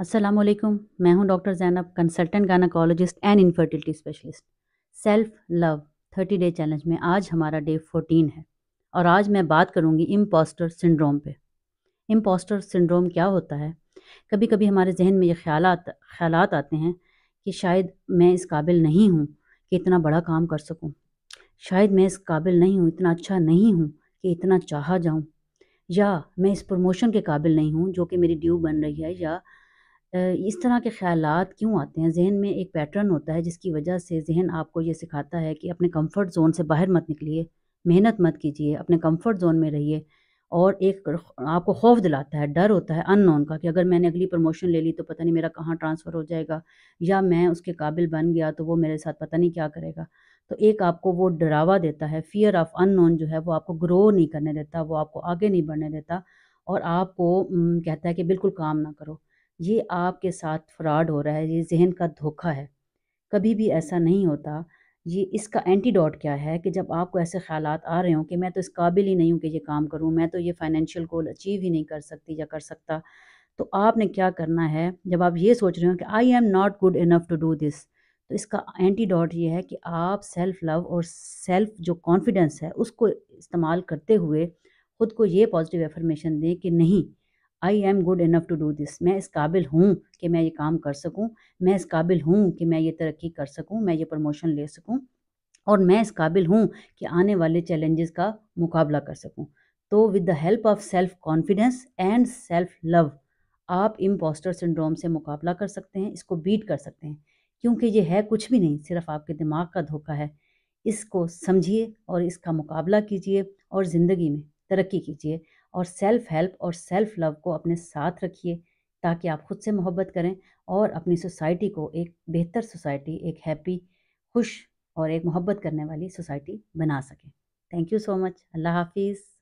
असलम मैं हूं doctor Zainab consultant gynaecologist and infertility specialist self love thirty day challenge में आज हमारा डे फोर्टीन है और आज मैं बात करूंगी इम्पोस्टर सिंड्रोम पे इम्पोस्टर सिंड्रोम क्या होता है कभी कभी हमारे जहन में ये ख्याल ख्याल आते हैं कि शायद मैं इस काबिल नहीं हूँ कि इतना बड़ा काम कर सकूँ शायद मैं इस काबिल नहीं हूँ इतना अच्छा नहीं हूँ कि इतना चाहा जाऊँ या मैं इस प्रमोशन के काबिल नहीं हूँ जो कि मेरी ड्यू बन रही है या इस तरह के ख्याल क्यों आते हैं जहन में एक पैटर्न होता है जिसकी वजह से जहन आपको ये सिखाता है कि अपने कम्फ़र्ट जोन से बाहर मत निकलिए मेहनत मत कीजिए अपने कम्फ़र्ट जोन में रहिए और एक आपको खौफ दिलाता है डर होता है अननोन का कि अगर मैंने अगली प्रमोशन ले ली तो पता नहीं मेरा कहाँ ट्रांसफ़र हो जाएगा या मैं उसके काबिल बन गया तो वो मेरे साथ पता नहीं क्या करेगा तो एक आपको वो डरावा देता है फियर ऑफ अननोन जो है वो आपको ग्रो नहीं करने देता वो आपको आगे नहीं बढ़ने देता और आपको कहता है कि बिल्कुल काम ना करो ये आपके साथ फ्रॉड हो रहा है ये जहन का धोखा है कभी भी ऐसा नहीं होता ये इसका एंटीडॉट क्या है कि जब आपको ऐसे ख्याल आ रहे हों कि मैं तो इस काबिल ही नहीं हूँ कि ये काम करूँ मैं तो ये फाइनेंशियल गोल अचीव ही नहीं कर सकती या कर सकता तो आपने क्या करना है जब आप ये सोच रहे हो कि I am not good enough to do this तो इसका एंटीडॉट ये है कि आप सेल्फ लव और सेल्फ जो कॉन्फिडेंस है उसको इस्तेमाल करते हुए ख़ुद को ये पॉजिटिव एफर्मेशन दें कि नहीं I am good enough to do this मैं इस काबिल हूँ कि मैं ये काम कर सकूँ मैं इस काबिल हूँ कि मैं ये तरक्की कर सकूँ मैं ये प्रमोशन ले सकूँ और मैं इस काबिल हूँ कि आने वाले चैलेंजेस का मुकाबला कर सकूँ तो with the help of self confidence and self love आप इम्पोस्टर सिंड्रोम से मुकाबला कर सकते हैं इसको बीट कर सकते हैं क्योंकि ये है कुछ भी नहीं सिर्फ आपके दिमाग का धोखा है इसको समझिए और इसका मुकाबला कीजिए और ज़िंदगी में तरक्की कीजिए और सेल्फ हेल्प और सेल्फ लव को अपने साथ रखिए ताकि आप खुद से मोहब्बत करें और अपनी सोसाइटी को एक बेहतर सोसाइटी एक हैप्पी खुश और एक मोहब्बत करने वाली सोसाइटी बना सकें थैंक यू सो मच अल्लाह हाफिज़